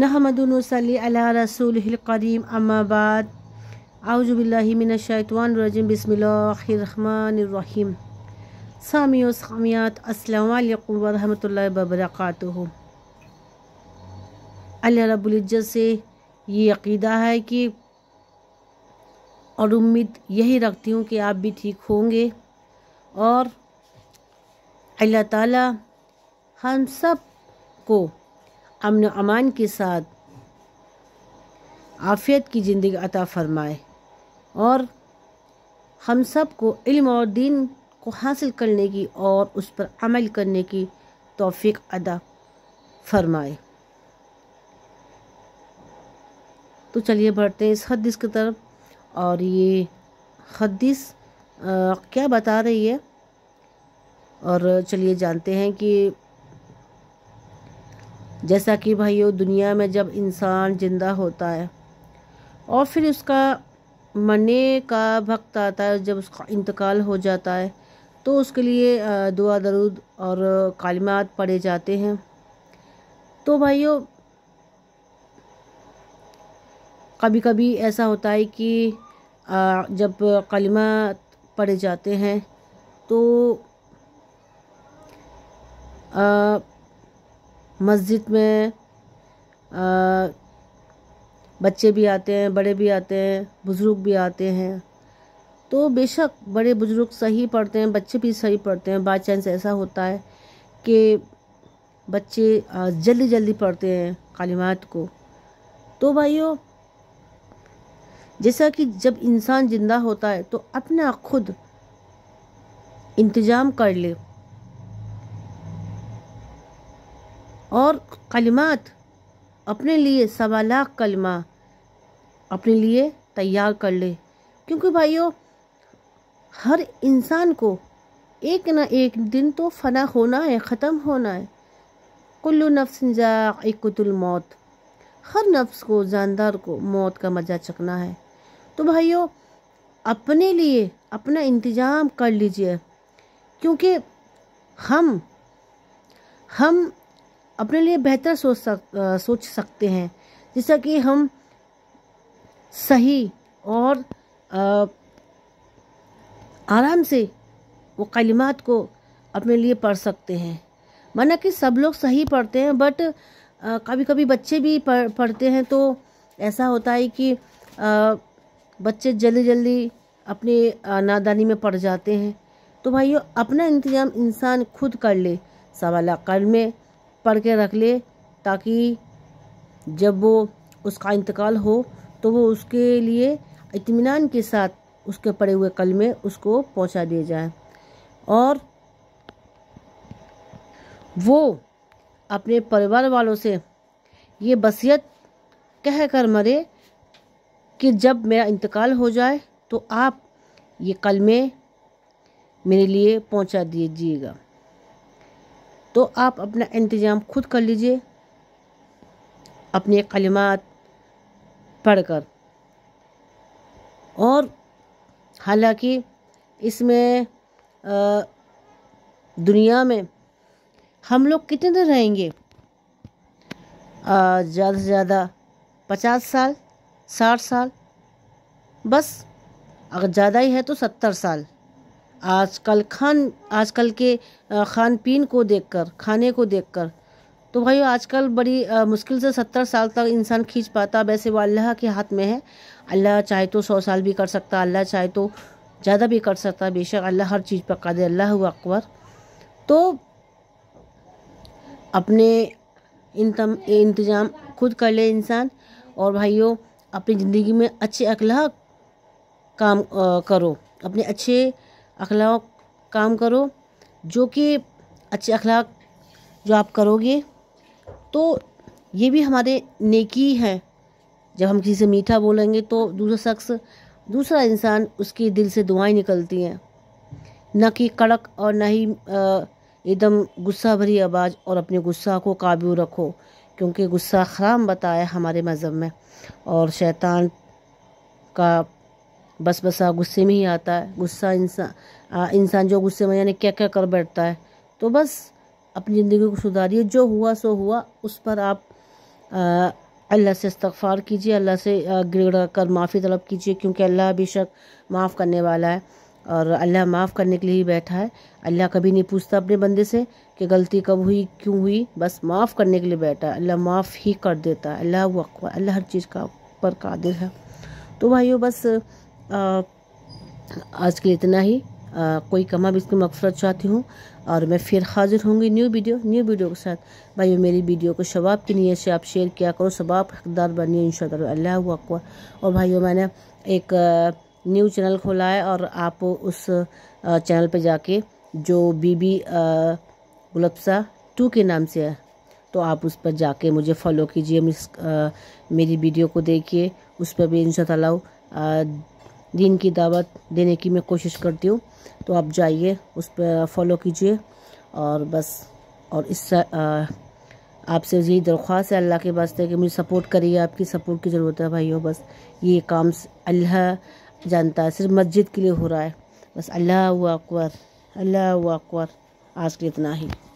नहमदनसली अला रसूलकरीम अम्माबाद आउज़बिल्लिमिनशैतवानरजिम बसमिल्लाम सामी सामियात असलकम वरहमत वबरक अल्लाह से ये अकीदा है कि और उम्मीद यही रखती हूँ कि आप भी ठीक होंगे और अल्लाह ताला हम सब को अमन अमान के साथ आफियत की ज़िंदगी अता फरमाए और हम सब को इल्म और दीन को हासिल करने की और उस पर अमल करने की तौफीक अदा फरमाए तो चलिए बढ़ते हैं इस हदीस की तरफ और ये हदीस क्या बता रही है और चलिए जानते हैं कि जैसा कि भाइयों दुनिया में जब इंसान ज़िंदा होता है और फिर उसका मरने का वक्त आता है जब उसका इंतकाल हो जाता है तो उसके लिए दुआ दरूद और कालिमात पढ़े जाते हैं तो भाइयों कभी कभी ऐसा होता है कि जब कलिमा पढ़े जाते हैं तो मस्जिद में आ, बच्चे भी आते हैं बड़े भी आते हैं बुज़ुर्ग भी आते हैं तो बेशक बड़े बुज़ुर्ग सही पढ़ते हैं बच्चे भी सही पढ़ते हैं बाई चांस ऐसा होता है कि बच्चे जल्दी जल्दी पढ़ते हैं कालिमात को तो भाइयों जैसा कि जब इंसान ज़िंदा होता है तो अपना खुद इंतज़ाम कर ले और कलिमात अपने लिए सवा लाख कलमा अपने लिए तैयार कर ले क्योंकि भाइयों हर इंसान को एक ना एक दिन तो फना होना है ख़त्म होना है कुल्लू नफ्स जाकुतुल मौत हर नफ्स को जानदार को मौत का मज़ा चखना है तो भाइयों अपने लिए अपना इंतज़ाम कर लीजिए क्योंकि हम हम अपने लिए बेहतर सोच सक सोच सकते हैं जैसा कि हम सही और आराम से वो कलिमात को अपने लिए पढ़ सकते हैं माना कि सब लोग सही पढ़ते हैं बट कभी कभी बच्चे भी पढ़ पढ़ते हैं तो ऐसा होता है कि बच्चे जल्दी जल्दी अपनी नादानी में पड़ जाते हैं तो भाइयों अपना इंतज़ाम इंसान खुद कर ले सवाल कल में पढ़ के रख ले ताकि जब वो उसका इंतकाल हो तो वो उसके लिए इतमान के साथ उसके पड़े हुए कल में उसको पहुंचा दिया जाए और वो अपने परिवार वालों से ये बसीयत कह कर मरे कि जब मेरा इंतकाल हो जाए तो आप ये कल में मेरे लिए पहुंचा दीजिएगा तो आप अपना इंतज़ाम खुद कर लीजिए अपने कलिमात पढ़कर और हालांकि इसमें दुनिया में हम लोग कितने दिन रहेंगे ज़्यादा से ज़्यादा पचास साल साठ साल बस अगर ज़्यादा ही है तो सत्तर साल आजकल खान आजकल के खान पीन को देखकर खाने को देखकर तो भाई आजकल बड़ी आ, मुश्किल से सत्तर साल तक इंसान खींच पाता वैसे वो अल्लाह के हाथ में है अल्लाह चाहे तो सौ साल भी कर सकता अल्लाह चाहे तो ज़्यादा भी कर सकता बेशक अल्लाह हर चीज़ पर दे अल्लाह अकबर तो अपने इंतम इंतज़ाम खुद कर ले इंसान और भाइयों अपनी ज़िंदगी में अच्छे अखलाक काम आ, करो अपने अच्छे अखलाक काम करो जो कि अच्छे अखलाक जो आप करोगे तो ये भी हमारे नेकी है जब हम किसी से मीठा बोलेंगे तो दूसरा शख्स दूसरा इंसान उसके दिल से दुआएं निकलती हैं न कि कड़क और ना ही एकदम गुस्सा भरी आवाज़ और अपने गुस्सा को काबू रखो क्योंकि गुस्सा हराम बताया हमारे मज़हब में और शैतान का बस बसा गुस्से में ही आता है गुस्सा इंसान इंसान जो गुस्से में यानी क्या क्या कर बैठता है तो बस अपनी ज़िंदगी को सुधारिए जो हुआ सो हुआ उस पर आप अल्लाह से इस्तफ़ार कीजिए अल्लाह से गिड़ कर माफ़ी तलब कीजिए क्योंकि अल्लाह बेशक माफ़ करने वाला है और अल्लाह माफ़ करने के लिए ही बैठा है अल्लाह कभी नहीं पूछता अपने बंदे से कि गलती कब हुई क्यों हुई बस माफ़ करने के लिए बैठा है अल्लाह माफ़ ही कर देता है अल्लाह अल्लाह हर चीज़ का पर कादिर है तो भाइयों बस आज के लिए इतना ही आ, कोई कमा भी इसकी मकफरत चाहती हूँ और मैं फिर हाजिर होंगी न्यू वीडियो न्यू वीडियो के साथ भाई मेरी वीडियो को शबाब की नीयत से आप शेयर किया करो शबाब हकदार बनिए इन अल्लाह अकबर और भाइयों मैंने एक न्यू चैनल खोला है और आप उस चैनल पर जाके जो बीबी गुलबसा टू के नाम से है तो आप उस पर जाके मुझे फॉलो कीजिए मेरी वीडियो को देखिए उस पर भी इन दीन की दावत देने की मैं कोशिश करती हूँ तो आप जाइए उस पर फॉलो कीजिए और बस और इस आपसे यही दरख्वास्त है अल्लाह के वास्ते कि मुझे सपोर्ट करिए आपकी सपोर्ट की ज़रूरत है भाइयों बस ये काम अल्लाह जानता है सिर्फ मस्जिद के लिए हो रहा है बस अल्लाह अकबर अल्लाह अकबर आज के इतना ही